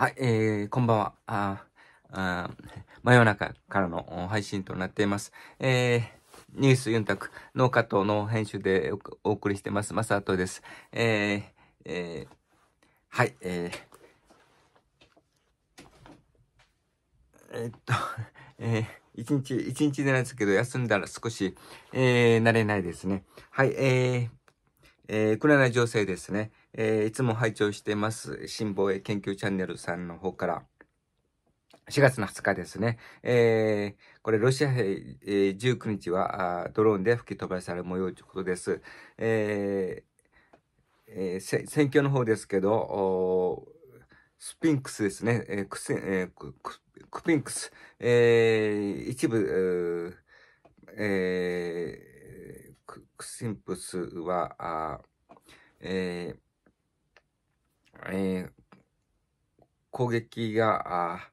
はい、えー、こんばんは。ああ真夜中からの配信となっています。えー、ニュースユンタク、農家との編集でお送りしてます。マサトです。えー、えー、はい、えー、えー、っと、えー、一日、一日でなんですけど、休んだら少し、えー、慣れないですね。はい、えー、えー、ウクライナ情勢ですね。えー、いつも拝聴してます、新防衛研究チャンネルさんの方から、4月の20日ですね。えー、これ、ロシア兵、えー、19日はドローンで吹き飛ばされる模様ということです。えー、えー、選挙の方ですけど、スピンクスですね。えー、クえー、クピンクス。えー、一部、えー、クシンプスは、あえーえー、攻撃が、あ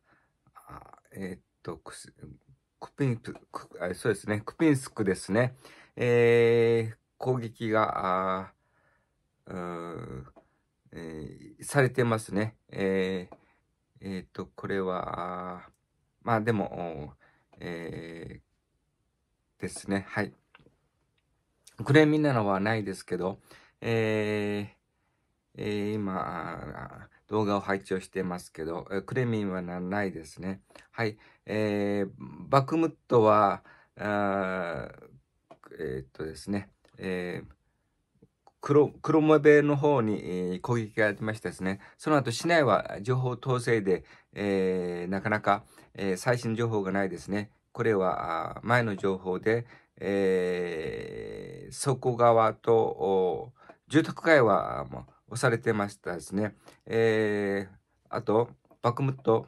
えー、っと、クピンスク、そうですね、クピンスクですね。えー、攻撃が、あえー、されてますね。えー、えっ、と、これは、まあでも、えー、ですね。はい。クレミナのはないですけど、えー、えー、今、動画を配置をしてますけど、クレミンはないですね。はい。えー、バクムットは、あえー、っとですね、えー黒黒モベの方に攻撃がありましたですね。その後、市内は情報統制で、えー、なかなか、えー、最新情報がないですね。これは前の情報で、えー、倉側と住宅街はもうされてましたですね。えー、あと、バクムット、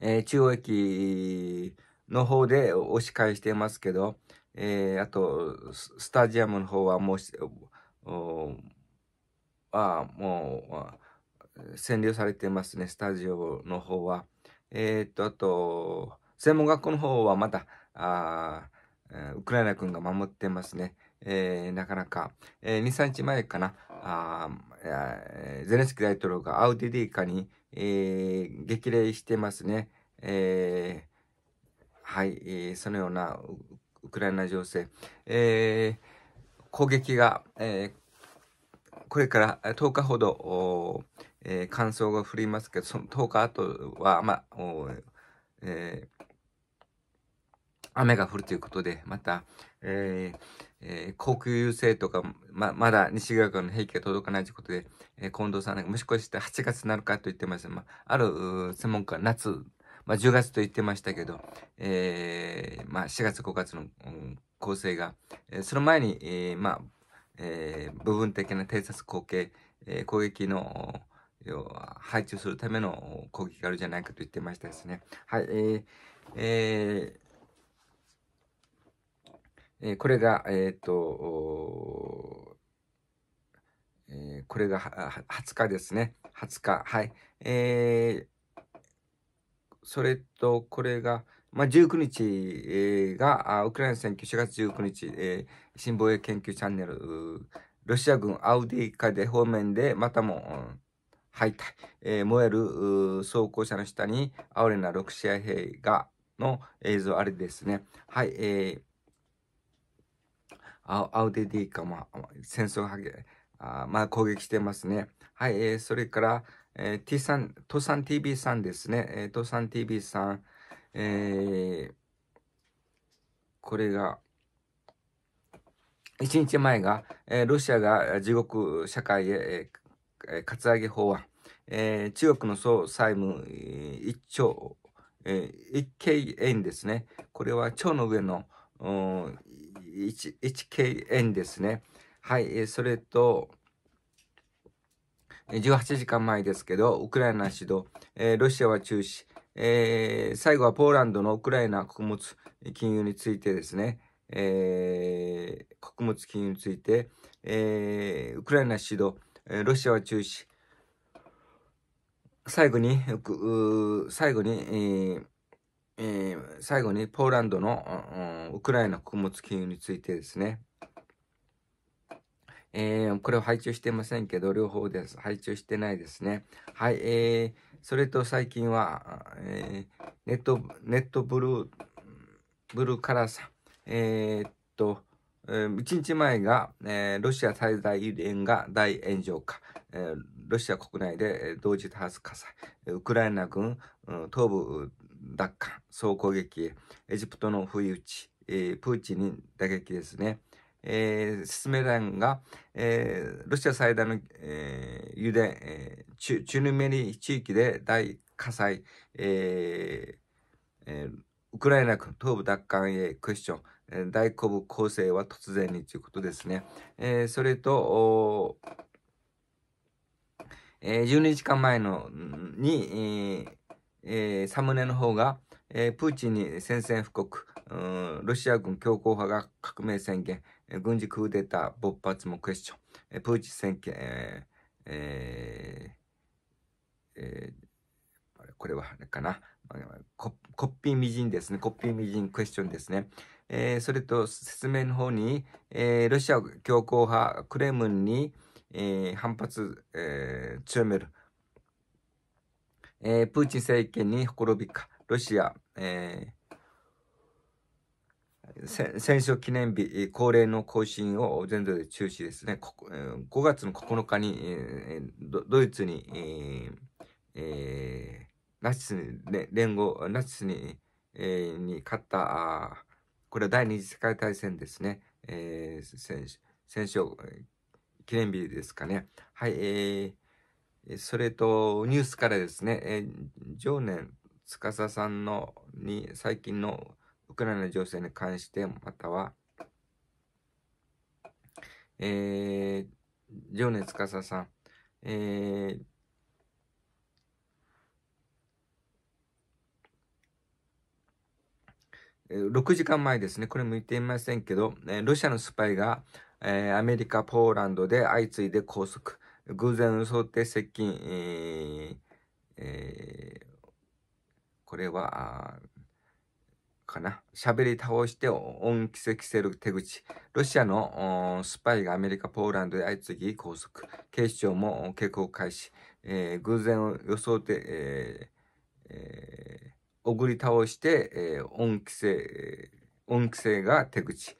えー、中央駅の方で押し返してますけど、えー、あと、スタジアムの方はもう、あもう、占領されてますね、スタジオの方は。えっ、と、あと、専門学校の方はまだ、あウクライナ軍が守ってますね。えー、なかなか、えー、2、3日前かな、あゼレンスキー大統領がアウディディーカに、えー、激励してますね。えー、はい、えー、そのようなウクライナ情勢、えー、攻撃が、えー、これから10日ほど、えー、乾燥が降りますけど、その10日後は、まあ、えー、雨が降るということで、また、えー、えー、航空優勢とか、ま、まだ西側からの兵器が届かないということで、えー、近藤さんが、もしかして8月なるかと言ってました。まあ、ある専門家、夏、まあ、10月と言ってましたけど、えー、まあ、4月、5月の、うん、構成が、えー、その前に、えー、まあ、えー、部分的な偵察後継、えー、攻撃の、要は配置するための攻撃があるじゃないかと言ってましたですね。はい、えー、えーえこれが、えっ、ー、と、えー、これが20日ですね。20日。はい。えー、それと、これが、まあ、19日、えー、が、ウクライナ選挙4月19日、えー、新防衛研究チャンネル、ロシア軍アウディカで方面で、またも、うん敗退、えー、燃える装甲車の下にあおれな6試合兵がの映像あれですね。はい、えーあアウデディカ、まあ、戦争げあまあ、攻撃してますね。はい、えー、それから、えー、T さん、トサン TV さんですね。えー、トサン TV さん、えー、これが、1日前が、えー、ロシアが地獄社会へ、えー、かつアげ法案、えー、中国の総債務1兆、えー、1 k 円ですね。これは、町の上の、HKN ですね。はい、それと、18時間前ですけど、ウクライナ指導、えー、ロシアは中止、えー、最後はポーランドのウクライナ穀物金融についてですね、えー、穀物金融について、えー、ウクライナ指導、えー、ロシアは中止、最後に、最後に、えーえー、最後にポーランドの、ウクライナ穀物金融についてですね、えー、これを配置してませんけど、両方です。配置してないですね。はい、えー、それと最近は、えー、ネット、ネットブルー、ブルーカラーさん、えー、っと、1日前が、えー、ロシア最大油田が大炎上か、えー、ロシア国内で同時多発火災、ウクライナ軍、東部奪還、総攻撃エジプトの不意打ち、えー、プーチンに打撃ですね。えー、メダンが、えー、ロシア最大の、えー、油田、えー、チュチュヌメリ地域で大火災、えーえー、ウクライナ東部奪還へクエスチョン、えー、大古部構成は突然にということですね。えー、それと、おえー、12時間前のに、えーえー、サムネの方が、えー、プーチンに宣戦布告、ロシア軍強硬派が革命宣言、軍事クーデター勃発もクエスチョン、えー、プーチン宣言、えーえーえー、これはあれかな、コッピーみじんですね、コッピーみじんクエスチョンですね。えー、それと説明の方に、えー、ロシア強硬派クレムンに、えー、反発、えー、強める。えー、プーチン政権にほころびか、ロシア、えー、戦勝記念日恒例の更新を全土で中止ですね。こ5月の9日に、えー、ドイツに、えーえー、ナチスに、ね、連合、ナチスに、えー、に勝ったあ、これは第二次世界大戦ですね。えー、戦戦勝記念日ですかね。はい、えーそれと、ニュースからですね、え常年司さんのに最近のウクライナ情勢に関して、または、えー、常年司さん、えー、6時間前ですね、これも言っていませんけど、ロシアのスパイが、えー、アメリカ、ポーランドで相次いで拘束。偶然をって接近、えーえー、これは、かな。喋り倒して恩着せ着せる手口。ロシアのスパイがアメリカ、ポーランドで相次ぎ拘束。警視庁も警告開始。えー、偶然を想って、えーえー、おぐり倒して、えー、恩着せ、恩着せが手口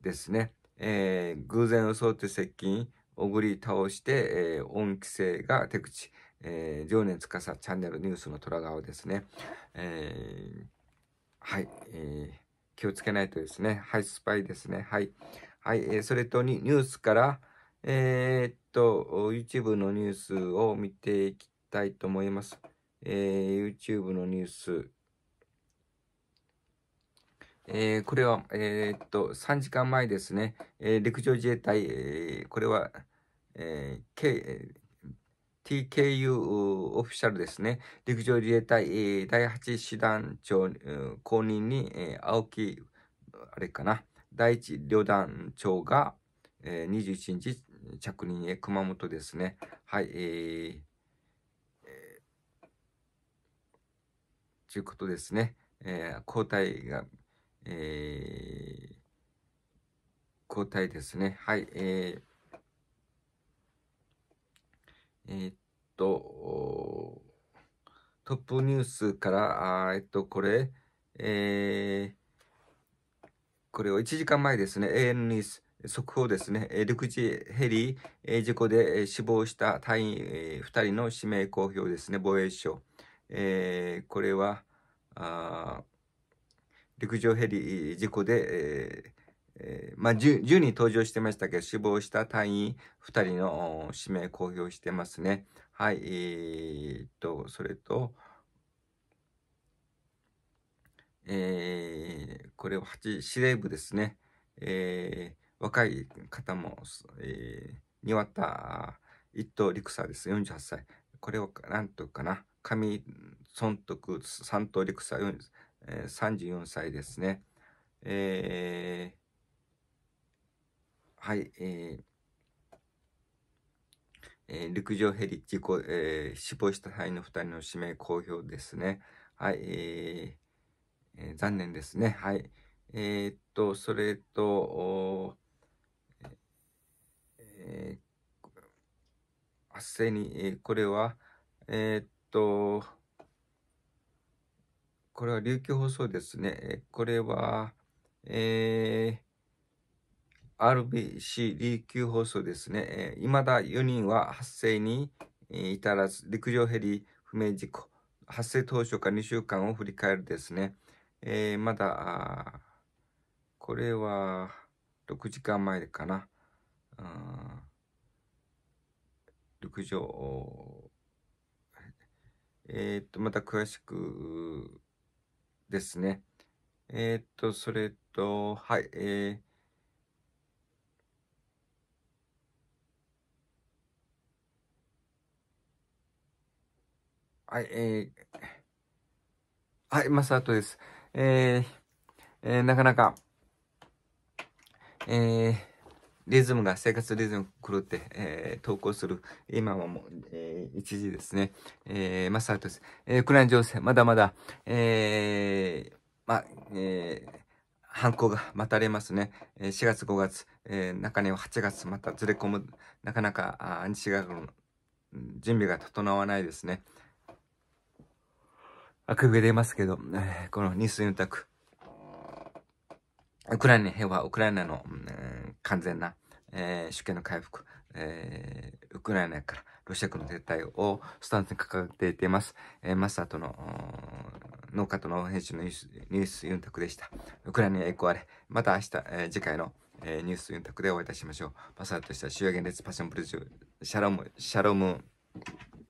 ですね。えー、偶然をって接近。おぐり倒して、えー、音規制が手口、えー、情か司チャンネルニュースの虎顔ですね。えー、はい、えー、気をつけないとですね。はい、スパイですね。はい。はい、えー、それとにニュースから、えー、っと、YouTube のニュースを見ていきたいと思います。えー、YouTube のニュース、えー、これは、えー、っと、3時間前ですね、えー、陸上自衛隊、えー、これは、えー K、TKU オフィシャルですね、陸上自衛隊、第8師団長、公認に、青木、あれかな、第1旅団長が、え21日着任へ熊本ですね。はい、ええー、ということですね。えー、交代がえー、交代ですね。はい。えー、えー、っと、トップニュースから、あえっと、これ、えー、これを1時間前ですね、AN ニュース、速報ですね、陸地ヘリ事故で死亡した隊員2人の指名公表ですね、防衛省。えー、これは、あ陸上ヘリ事故で、えーえー、まあ、10, 10人登場してましたけど、死亡した隊員2人の指名公表してますね。はい、えー、と、それと、えー、これは8司令部ですね。えー、若い方も、えー、庭田一等陸佐です、48歳。これを、なんとかな、上尊徳三等陸佐え34歳ですね。えー、はい、えーえー、陸上ヘリ事故、えー、死亡した際の2人の指名公表ですね。はい、えー、えー、残念ですね。はい。えー、っと、それと、えー、っせに、えー、これは、えー、っと、これは琉球放送ですね。これは、えー、RBC 琉球放送ですね。い、えー、ま、だ4人は発生に至らず、陸上ヘリ不明事故、発生当初から2週間を振り返るですね。えー、まだ、これは6時間前かな。陸上、えー、っと、また詳しくですね。えー、っと、それと、はい、えー、はい、えー、はい、マスタートです。えー、えー、なかなか、えー、リズムが、生活リズム狂って、えー、投稿する、今はもう、えー、一時ですね、えー、まさとです。えー、ウクライナ情勢、まだまだ、えー、まあ、えー、犯行が待たれますね。え4月、5月、えー、中には8月、またずれ込む、なかなか、あが、側の準備が整わないですね。あくび出ますけど、えー、このニュースユンタク。ウクライナの平和、ウクライナの、完全な、えー、主権の回復、えー、ウクライナからロシア軍の撤退をスタンスに掲げています。えー、マスターとの農家との編集のニュースニュースユンタクでした。ウクライナへ行こうあれ。また明日、えー、次回の、えー、ニュースユンタクでお会いいたしましょう。マスターとしては、主要現列パッションブルジュ、シャロム、シャロム、